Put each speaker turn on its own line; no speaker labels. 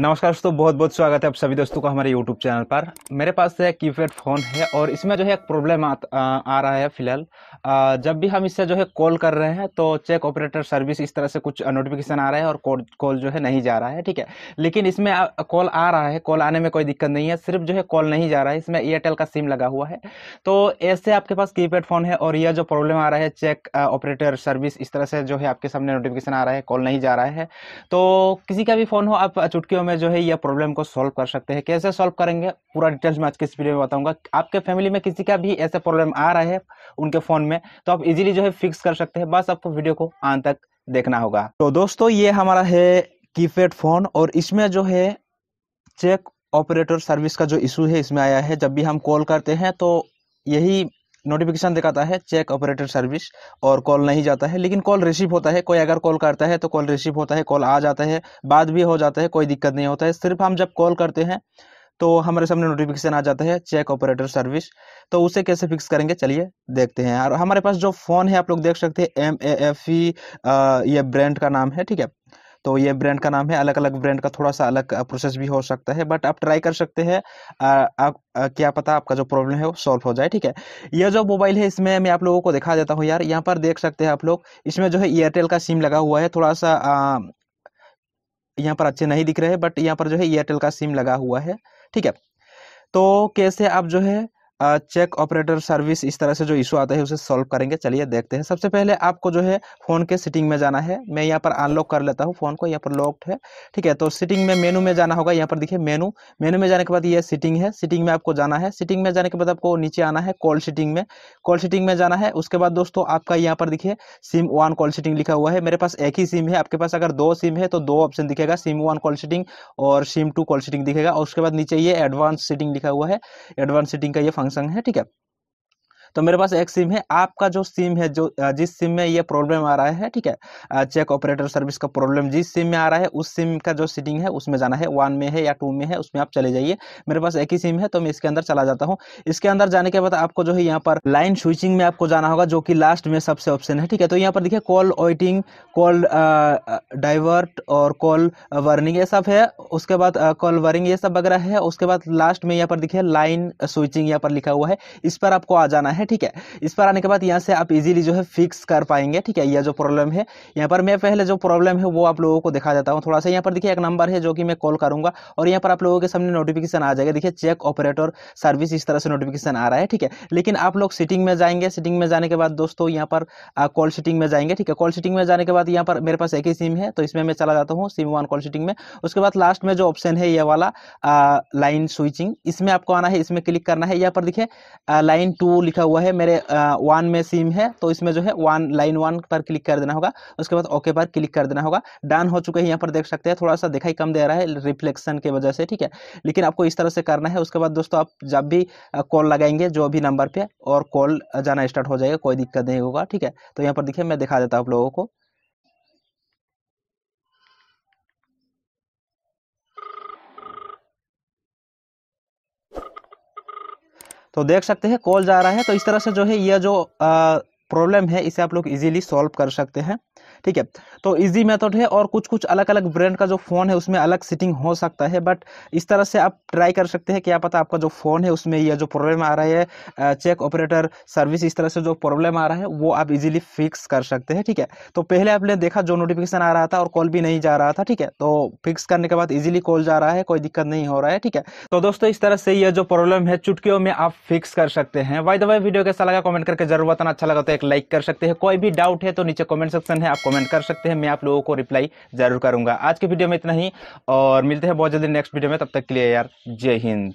नमस्कार दोस्तों बहुत बहुत स्वागत है आप सभी दोस्तों को हमारे YouTube चैनल पर मेरे पास है कीपैड फ़ोन है और इसमें जो है एक प्रॉब्लम आ, आ रहा है फिलहाल जब भी हम इससे जो है कॉल कर रहे हैं तो चेक ऑपरेटर सर्विस इस तरह से कुछ नोटिफिकेशन आ रहा है और कॉल कॉल जो है नहीं जा रहा है ठीक है लेकिन इसमें कॉल आ रहा है कॉल आने में कोई दिक्कत नहीं है सिर्फ जो है कॉल नहीं जा रहा है इसमें एयरटेल का सिम लगा हुआ है तो ऐसे आपके पास पैड फ़ोन है और यह जो प्रॉब्लम आ रहा है चेक ऑपरेटर सर्विस इस तरह से जो है आपके सामने नोटिफिकेशन आ रहा है कॉल नहीं जा रहा है तो किसी का भी फ़ोन हो आप चुटकी में जो है यह प्रॉब्लम को सॉल्व कर सकते हैं कैसे सॉल्व करेंगे पूरा डिटेल्स में आज के इस वीडियो में बताऊंगा आपके फैमिली में किसी का भी ऐसे प्रॉब्लम आ रहा है उनके फ़ोन में तो आप इजीली जो है फिक्स कर सकते हैं बस आपको वीडियो को आन तक देखना होगा तो दोस्तों ये हमारा है कीपैड फ़ोन और इसमें जो है चेक ऑपरेटर सर्विस का जो इशू है इसमें आया है जब भी हम कॉल करते हैं तो यही नोटिफिकेशन दिखाता है चेक ऑपरेटर सर्विस और कॉल नहीं जाता है लेकिन कॉल रिसीव होता है कोई अगर कॉल करता है तो कॉल रिसीव होता है कॉल आ जाता है बाद भी हो जाता है कोई दिक्कत नहीं होता है सिर्फ हम जब कॉल करते हैं तो हमारे सामने नोटिफिकेशन आ जाता है चेक ऑपरेटर सर्विस तो उसे कैसे फिक्स करेंगे चलिए देखते हैं और हमारे पास जो फ़ोन है आप लोग देख सकते हैं एम ए एफ ई ये ब्रांड का नाम है ठीक है तो ये ब्रांड का नाम है अलग अलग ब्रांड का थोड़ा सा अलग प्रोसेस भी हो सकता है बट आप ट्राई कर सकते हैं आप क्या पता आपका जो प्रॉब्लम है वो सॉल्व हो जाए ठीक है यह जो मोबाइल है इसमें मैं आप लोगों को दिखा देता हूँ यार यहाँ पर देख सकते हैं आप लोग इसमें जो है एयरटेल का सिम लगा हुआ है थोड़ा सा यहाँ पर अच्छे नहीं दिख रहे बट यहाँ पर जो है एयरटेल का सिम लगा हुआ है ठीक है तो कैसे आप जो है चेक ऑपरेटर सर्विस इस तरह से जो इशू आता है उसे सॉल्व करेंगे चलिए देखते हैं सबसे पहले आपको जो है फ़ोन के सेटिंग में जाना है मैं यहाँ पर अनलॉक कर लेता हूँ फ़ोन को यहाँ पर लॉक्ड है ठीक है तो सेटिंग में मेनू में जाना होगा यहाँ पर देखिए मेनू मेनू में जाने के बाद ये सेटिंग है सेटिंग में आपको जाना है सेटिंग में जाने के बाद आपको नीचे आना है कॉल सेटिंग में कॉल सेटिंग में जाना है उसके बाद दोस्तों आपका यहाँ पर देखिए सिम वन कॉल सेटिंग लिखा हुआ है मेरे पास एक ही सिम है आपके पास अगर दो सिम है तो दो ऑप्शन दिखेगा सिम वन कॉल सेटिंग और सिम टू कॉल सेटिंग दिखेगा उसके बाद नीचे ये एडवांस सेटिंग लिखा हुआ है एडवांस सेटिंग का ये फंक्शन संग है ठीक है तो मेरे पास एक सिम है आपका जो सिम है जो जिस सिम में ये प्रॉब्लम आ रहा है ठीक है चेक ऑपरेटर सर्विस का प्रॉब्लम जिस सिम में आ रहा है उस सिम का जो सीटिंग है उसमें जाना है वन में है या टू में है उसमें आप चले जाइए मेरे पास एक ही सिम है तो मैं इसके अंदर चला जाता हूँ इसके अंदर जाने के बाद आपको जो है यहाँ पर लाइन स्विचिंग में आपको जाना होगा जो कि लास्ट में सबसे ऑप्शन है ठीक है तो यहाँ पर देखिए कॉल वेटिंग कॉल डाइवर्ट और कॉल वर्निंग ये सब है उसके बाद कॉल वर्निंग ये सब वगैरह है उसके बाद लास्ट में यहाँ पर देखिए लाइन स्विचिंग यहाँ पर लिखा हुआ है इस पर आपको आ जाना है है ठीक है इस पर आने के बाद यहाँ से आप इजीली जो है फिक्स कर पाएंगे ठीक है यह जो प्रॉब्लम है यहाँ पर मैं पहले जो प्रॉब्लम है वो आप लोगों को दिखा देता हूँ थोड़ा सा यहाँ पर देखिए एक नंबर है जो कि मैं कॉल करूँगा और यहाँ पर आप लोगों के सामने नोटिफिकेशन आ जाएगा देखिए चेक ऑपरेटर सर्विस इस तरह से नोटिफिकेशन आ रहा है ठीक है लेकिन आप लोग सिटिंग में जाएंगे सिटिंग में जाने के बाद दोस्तों यहाँ पर कॉल सिटिंग में जाएंगे ठीक है कॉल सिटिंग में जाने के बाद यहाँ पर मेरे पास एक ही सिम है तो इसमें मैं चला जाता हूँ सिम वन कॉल सिटिंग में उसके बाद लास्ट में जो ऑप्शन है यह वाला लाइन स्विचिंग इसमें आपको आना है इसमें क्लिक करना है यहाँ पर देखिए लाइन टू लिखा हुआ हुआ है मेरे वन में सिम है तो इसमें जो है वन लाइन वन पर क्लिक कर देना होगा उसके बाद ओके पर क्लिक कर देना होगा डन हो चुके हैं यहाँ पर देख सकते हैं थोड़ा सा दिखाई कम दे रहा है रिफ्लेक्शन की वजह से ठीक है लेकिन आपको इस तरह से करना है उसके बाद दोस्तों आप जब भी कॉल लगाएंगे जो भी नंबर पर और कॉल जाना स्टार्ट हो जाएगा कोई दिक्कत नहीं होगा ठीक है तो यहाँ पर देखिए मैं दिखा देता हूँ आप लोगों को तो देख सकते हैं कॉल जा रहा है तो इस तरह से जो है यह जो प्रॉब्लम है इसे आप लोग इजीली सॉल्व कर सकते हैं ठीक है तो इजी मेथड है और कुछ कुछ अलग अलग ब्रांड का जो फ़ोन है उसमें अलग सेटिंग हो सकता है बट इस तरह से आप ट्राई कर सकते हैं क्या पता आपका जो फ़ोन है उसमें यह जो प्रॉब्लम आ रहा है चेक ऑपरेटर सर्विस इस तरह से जो प्रॉब्लम आ रहा है वो आप इजीली फिक्स कर सकते हैं ठीक है तो पहले आपने देखा जो नोटिफिकेशन आ रहा था और कॉल भी नहीं जा रहा था ठीक है तो फिक्स करने के बाद इजिली कॉल जा रहा है कोई दिक्कत नहीं हो रहा है ठीक है तो दोस्तों इस तरह से यह जो प्रॉब्लम है चुटकियों में आप फिक्स कर सकते हैं वाई दवाई वीडियो कैसा लगा कमेंट करके जरूर बताना अच्छा लगा तो एक लाइक कर सकते हैं कोई भी डाउट है तो नीचे कमेंट सेक्शन है आप कमेंट कर सकते हैं मैं आप लोगों को रिप्लाई ज़रूर करूंगा आज के वीडियो में इतना ही और मिलते हैं बहुत जल्दी नेक्स्ट वीडियो में तब तक के लिए यार जय हिंद